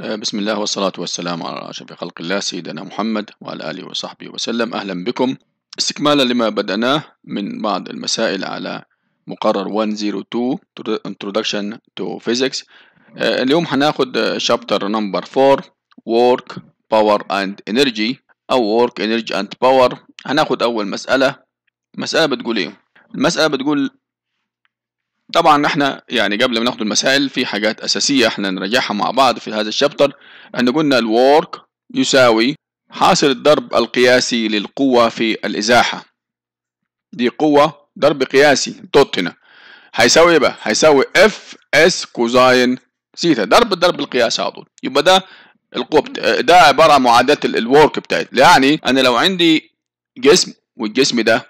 آه، بسم الله والصلاة والسلام على أشرف خلق الله سيدنا محمد وعلى آله وصحبه وسلم أهلا بكم استكمالا لما بدأناه من بعض المسائل على مقرر 102 Introduction to Physics آه، اليوم هناخد شابتر نمبر 4 Work Power and Energy أو Work Energy and Power هناخد أول مسألة مسألة بتقول إيه؟ المسألة بتقول طبعا احنا يعني قبل ما ناخد المسائل في حاجات اساسيه احنا نراجعها مع بعض في هذا الشابتر احنا قلنا الورك يساوي حاصل الضرب القياسي للقوه في الازاحه دي قوه ضرب قياسي توت هنا هيساوي ايه بقى هيساوي اف اس كوزاين سيتا ضرب الضرب القياسي على طول يبقى ده القوه بتا... ده عباره عن معادله الورك بتاعتي يعني انا لو عندي جسم والجسم ده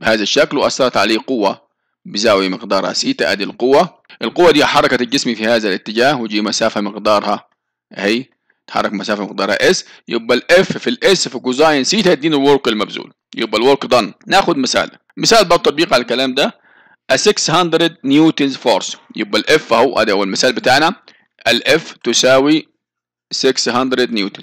بهذا الشكل واثرت عليه قوه بزاوية مقدارها سيتا أدي القوة القوة دي حركة الجسم في هذا الاتجاه وجي مسافة مقدارها أهي تحرك مسافة مقدارها اس يبقى الاف في الاس في كوزاين سيتا يديني الورك المبذول يبقى الورك دن ناخد مثال مثال بقى تطبيق على الكلام ده 600 نيوتن فورس يبقى الاف اهو ادي اول مثال بتاعنا الاف تساوي 600 نيوتن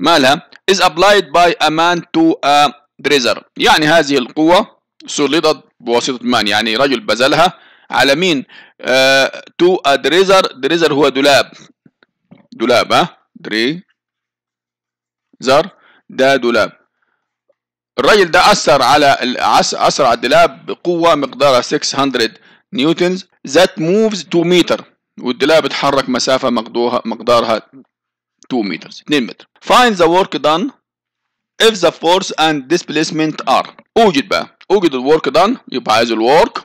مالها is applied by a man to a dresser يعني هذه القوة سلطت بواسطة من يعني رجل بذلها على مين آه تو أدريزر دريزر هو دولاب دولاب ها زر ده دولاب الراجل ده أثر على أثر على الدولاب بقوة مقدارها 600 نيوتنز ذات موفز 2 متر والدولاب اتحرك مسافة مقدارها 2 متر 2 متر find the work done if the force and displacement are اوجد بقى اوجد الورك دان يبقى عايز الورك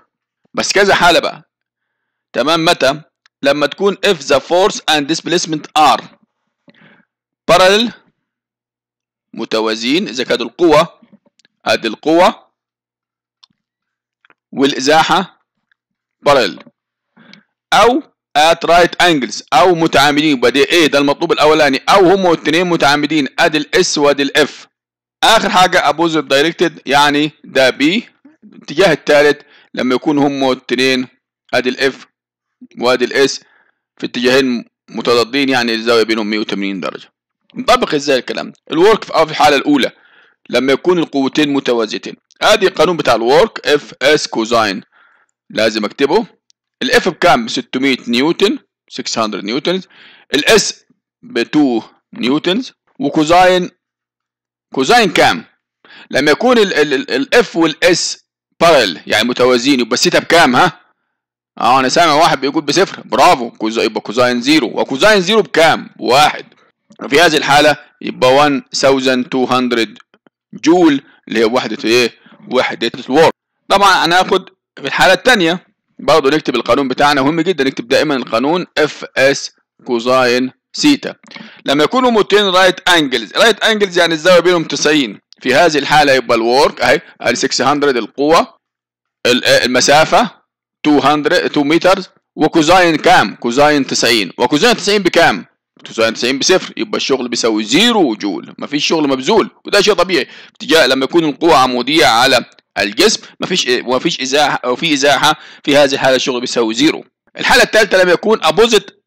بس كذا حاله بقى تمام متى لما تكون if the force and displacement are parallel متوازين إذا كانت القوة أدي القوة والإزاحة parallel أو at right angles أو متعامدين يبقى إيه ده المطلوب الأولاني أو هما الاتنين متعامدين أدي الإس وأدي الإف اخر حاجه ابوزيت دايركتد يعني ده بي الاتجاه الثالث لما يكون هم اتنين ادي الاف وادي الاس في اتجاهين متضادين يعني الزاويه بينهم 180 درجه نطبق ازاي الكلام الورك في الحاله الاولى لما يكون القوتين متوازيتين ادي القانون بتاع الورك اف اس كوزاين لازم اكتبه الاف بكام 600 نيوتن 600 نيوتن الاس ب 2 نيوتن وكوزاين كوزين كام لما يكون ال ال ال الاف والاس بارل يعني متوازيين يبقى الثيتا بكام ها اه انا سامع واحد بيقول بصفر برافو يبقى كوزين زيرو وكوزين زيرو بكام واحد في هذه الحالة يبقى 1200 جول اللي هي وحدة ايه وحدة الوورد طبعا هناخد في الحالة الثانية برضه نكتب القانون بتاعنا مهم جدا نكتب دائما القانون اف اس كوزين سيتا لما يكونوا موتين رايت انجلز رايت انجلز يعني الزاويه بينهم 90 في هذه الحاله يبقى الورك اهي 600 القوه إيه، المسافه 200 2 متر وكوزاين كام كوزاين 90 وكوزاين 90 بكام كوزاين 90 بصفر يبقى الشغل بيساوي زيرو جول ما فيش شغل مبذول وده شيء طبيعي اتجاه لما يكون القوه عموديه على الجسم ما فيش إيه، ما فيش ازاحه او في ازاحه في هذه الحاله الشغل بيساوي زيرو الحاله الثالثه لما يكون ابوزيت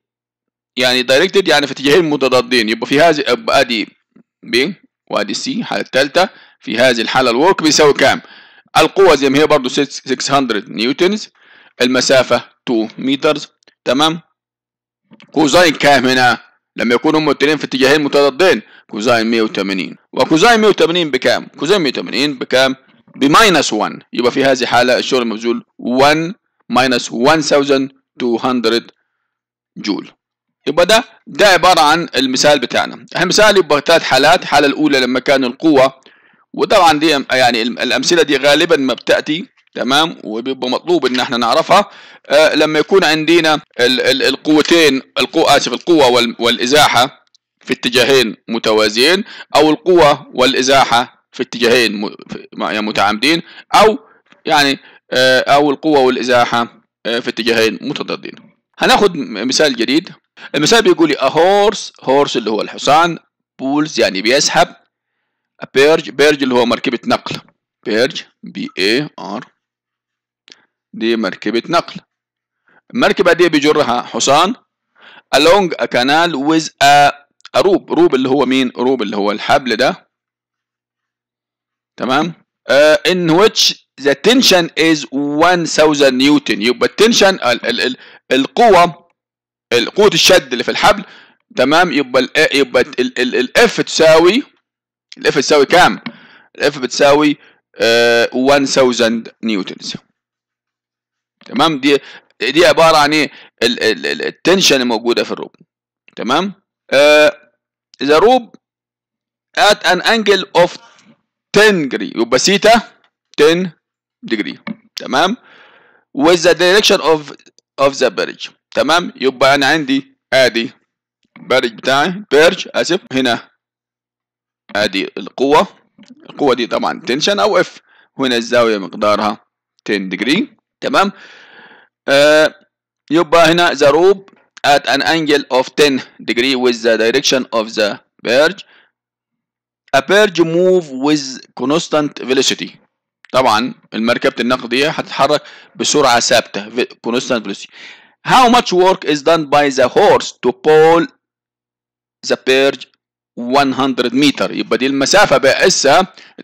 يعني دايركتد يعني في اتجاهين متضادين يبقى في هذه يبقى ادي بي وادي سي الحاله الثالثه في هذه الحاله الورك بيساوي كام؟ القوه زي ما هي برضه 600 نيوتنز المسافه 2 متر تمام كوزاين كام هنا؟ لما يكونوا هم الاثنين في اتجاهين متضادين كوزاين 180 وكوزاين 180 بكام؟ كوزاين 180 بكام؟ بماينس 1 يبقى في هذه الحاله الشغل مبذول 1 ماينس 1200 جول يبقى ده ده عبارة عن المثال بتاعنا احنا مثال يبقى ثلاث حالات الحالة الأولى لما كان القوة وطبعا دي يعني الأمثلة دي غالبا ما بتأتي تمام وبيبقى مطلوب ان احنا نعرفها آه لما يكون عندنا ال ال القوتين القوة آه، اسف القوة وال والازاحة في اتجاهين متوازيين او القوة والازاحة في اتجاهين يعني متعامدين او يعني آه او القوة والازاحة آه في اتجاهين متضادين هناخد مثال جديد المثال بيقول لي a horse horse اللي هو الحصان pulls يعني بيسحب a برج برج اللي هو مركبة نقل برج b a r دي مركبة نقل المركبة دي بيجرها حصان along a canal with a, a روب روب اللي هو مين روب اللي هو الحبل ده تمام uh, in which the tension is 1000 نيوتن يبقى التنشن ال ال ال القوة قوه الشد اللي في الحبل تمام يبقى آه، يبقى الاف تساوي الاف تساوي كام؟ الاف بتساوي 1000 آه، نيوتنز تمام دي دي عباره عن ايه؟ التنشن الموجوده في الروب تمام؟ آه، اذا روب ات ان انجل اوف 10 جري يبقى سيتا 10 degree تمام؟ with the direction of of the bridge تمام يبقى انا عندي ادي البرج بتاعي بيرج اسف هنا ادي القوة القوة دي طبعا تنشن او اف هنا الزاوية مقدارها 10 ديجري تمام آه يبقى هنا the rope at an angle of 10 degree with the direction of the بيرج A barge move with constant velocity. طبعا المركبة النقدية هتتحرك بسرعة ثابتة constant velocity. How much work is done by the horse to pull the perch 100 meter يبقى دي المسافة بقى اس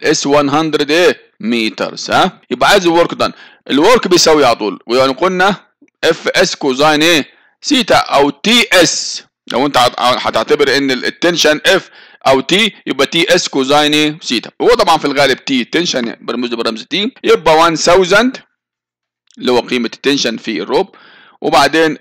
S 100 ايه ها يبقى عايز الورك دان الورك بيساوي على طول ويعني قلنا FS اس كوزاين ايه سيتا او TS لو انت هتعتبر ان التنشن F او T يبقى TS اس كوزاين ايه سيتا هو طبعا في الغالب T التنشن برمز برمز T يبقى 1000 اللي هو قيمة التنشن في الروب وبعدين 100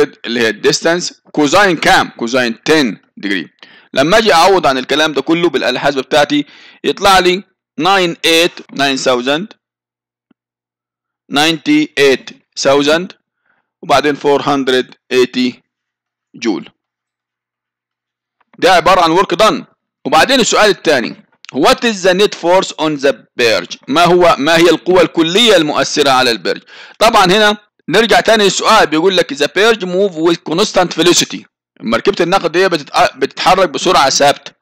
آه، اللي هي الديستانس كوزاين كام كوزاين 10 ديجري لما اجي اعوض عن الكلام ده كله بالآلة بتاعتي يطلع لي 98 9000 98000 وبعدين 480 جول ده عبارة عن ورك دن وبعدين السؤال الثاني What is the net force on the بيرج ما هو ما هي القوة الكلية المؤثرة على البرج طبعا هنا نرجع تاني للسؤال بيقول لك the بيرج موف with constant velocity مركبة النقد دي بتتحرك بسرعة ثابتة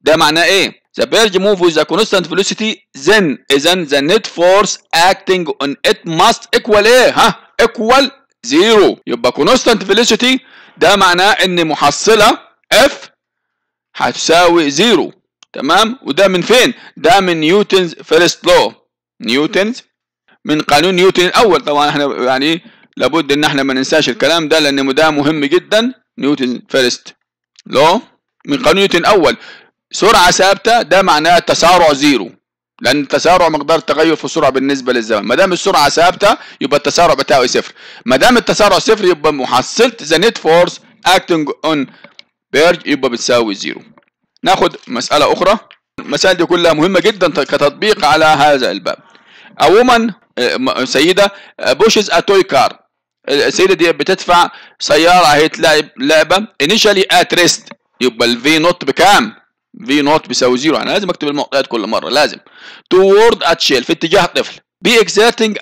ده معناه ايه؟ The purge move with the constant velocity then then the net force acting on it must equal ايه؟ ها؟ equal zero يبقى constant velocity ده معناه ان محصلة F هتساوي zero تمام؟ وده من فين؟ ده من نيوتنز فيرست لو نيوتنز من قانون نيوتن الاول طبعا احنا يعني لابد ان احنا ما ننساش الكلام ده لان ده مهم جدا نيوتن فيرست لو من قانون نيوتن الاول سرعه ثابته ده معناها التسارع زيرو لان التسارع مقدار التغير في السرعه بالنسبه للزمن ما دام السرعه ثابته يبقى التسارع بتاعه صفر ما دام التسارع صفر يبقى محصله ذا نت فورس اكتنج اون بيرج يبقى بتساوي زيرو ناخد مساله اخرى المسائل دي كلها مهمه جدا كتطبيق على هذا الباب woman سيده بوشز اتوي كار السيده دي بتدفع سياره هيتلعب لعبه انيشالي ات ريست يبقى الفي نوت بكام؟ في نوت بيساوي زيرو انا لازم اكتب المعطيات كل مره لازم توورد اتشيل في اتجاه الطفل بي exerting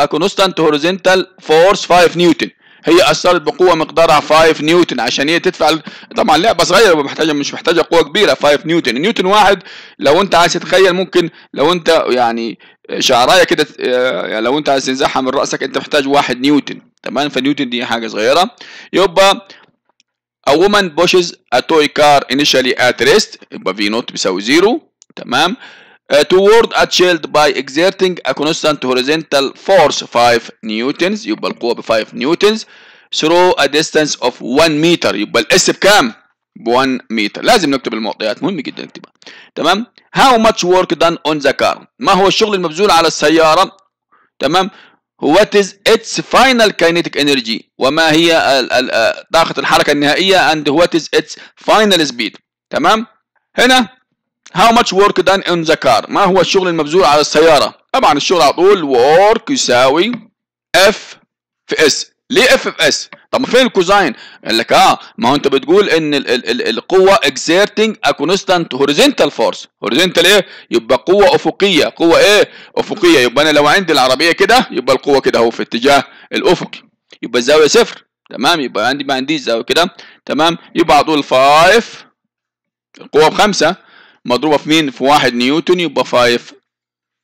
a constant horizontal force 5 نيوتن هي اثرت بقوه مقدارها 5 نيوتن عشان هي تدفع طبعا لعبه صغيره ومحتاجه مش محتاجه قوه كبيره 5 نيوتن نيوتن واحد لو انت عايز تتخيل ممكن لو انت يعني شعرايه كده آه، يعني لو انت عايز تنزعها من راسك انت محتاج واحد نيوتن تمام فنيوتن دي حاجه صغيره يبقى A woman pushes a toy car initially at rest يبقى في نوت بيساوي 0 تمام toward a shield by exerting a constant horizontal force 5 newtons يبقى القوة ب 5 newtons through a distance of 1 meter يبقى الاس بكام؟ ب 1 meter لازم نكتب المعطيات مهم جدا نكتبها تمام how much work done on the car ما هو الشغل المبذول على السيارة تمام what is its final kinetic energy وما هي طاقة الحركة النهائية and what is its final speed تمام هنا how much work done on the car ما هو الشغل المبذول على السيارة طبعا الشغل على طول work يساوي F في S ليه اف في اس؟ طب ما فين الكوزاين؟ قال لك اه ما هو انت بتقول ان ال ال ال القوه exerting a constant horizontal force horizontal ايه؟ يبقى قوه افقيه، قوه ايه؟ افقيه، يبقى انا لو عندي العربيه كده يبقى القوه كده اهو في اتجاه الافقي، يبقى الزاويه صفر، تمام؟ يبقى عندي ما عنديش زاويه كده، تمام؟ يبقى على طول 5 القوه بخمسه مضروبه في مين في 1 نيوتن يبقى 5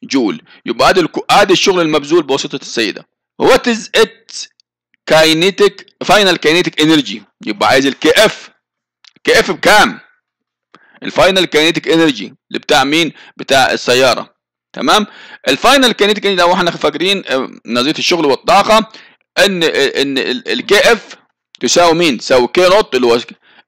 جول يبقى ادي ادي الشغل المبذول بواسطه السيده وات از ات كاينيتك فاينل كاينيتك انرجي يبقى عايز الكي اف كي اف بكام الفاينل كاينيتك انرجي اللي بتاع مين بتاع السياره تمام الفاينل كاينيتك انرجي لو احنا فاكرين آه، نظريه الشغل والطاقه ان ان الكي اف تساوي مين تساوي كي نوت اللي هو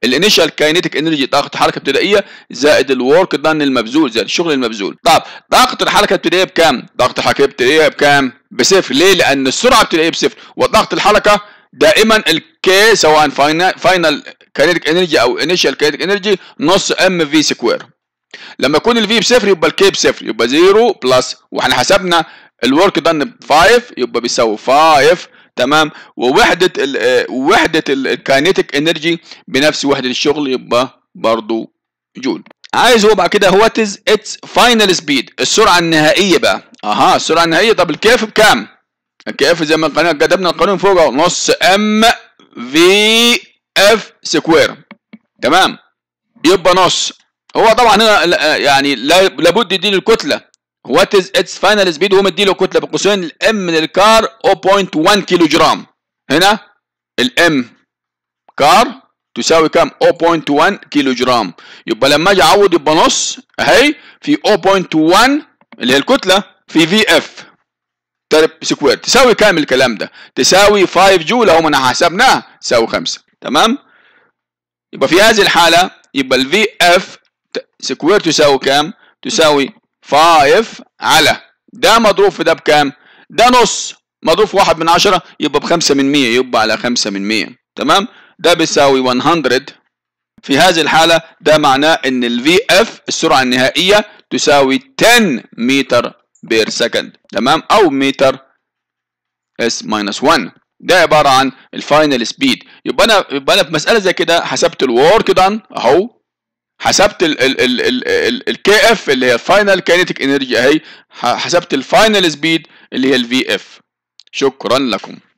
الانيشال كاينيتيك انرجي طاقه الحركه الابتدائيه زائد الورك دان المبذول زائد الشغل المبذول طب طاقه الحركه الابتدائيه بكام طاقه الحركه الابتدائيه بكام بصفر ليه لان السرعه الابتدائيه بصفر وطاقه الحركه دائما الكي سواء فاينل كاينيتيك انرجي او انيشال كاينيتيك انرجي نص ام في سكوير لما يكون الفي بصفر يبقى الكي بصفر يبقى 0 بلس واحنا حسبنا الورك دان ب 5 يبقى بيساوي 5 تمام ووحده آه، وحده الكاينيتيك انرجي بنفس وحده الشغل يبقى برضو جول عايز هو بعد كده هو از اتس فاينل سبيد السرعه النهائيه بقى اها السرعه النهائيه طب الكيف بكام الكيف زي ما كتبنا القانون فوق نص ام في اف سكوير تمام يبقى نص هو طبعا هنا يعني لابد يديني الكتله وات از اتس فاينل سبيد هو مديله كتله بين قوسين الام من الكار 0.1 كيلو جرام هنا الام كار تساوي كام 0.1 كيلو جرام يبقى لما اجي اعوض يبقى نص اهي في 0.1 اللي هي الكتله في في اف ترب سكوير تساوي كام الكلام ده تساوي 5 جول اهو ما حسبناها تساوي 5 تمام يبقى في هذه الحاله يبقى الفي اف سكوير تساوي كام تساوي 5 على ده مضروب في ده بكام؟ ده نص مضروب في 1 من 10 يبقى ب 5 من 100 يبقى على 5 من 100 تمام؟ ده بيساوي 100 في هذه الحالة ده معناه إن ال VF السرعة النهائية تساوي 10 متر بير سكند تمام؟ أو متر اس ماينس 1 ده عبارة عن الفاينل سبيد يبقى أنا يبقى أنا في مسألة زي كده حسبت الورك دان أهو حسبت الكي اف اللي هي الفاينل كينيتيك انرجي اهي حسبت الفاينل سبيد اللي هي الفي اف شكرا لكم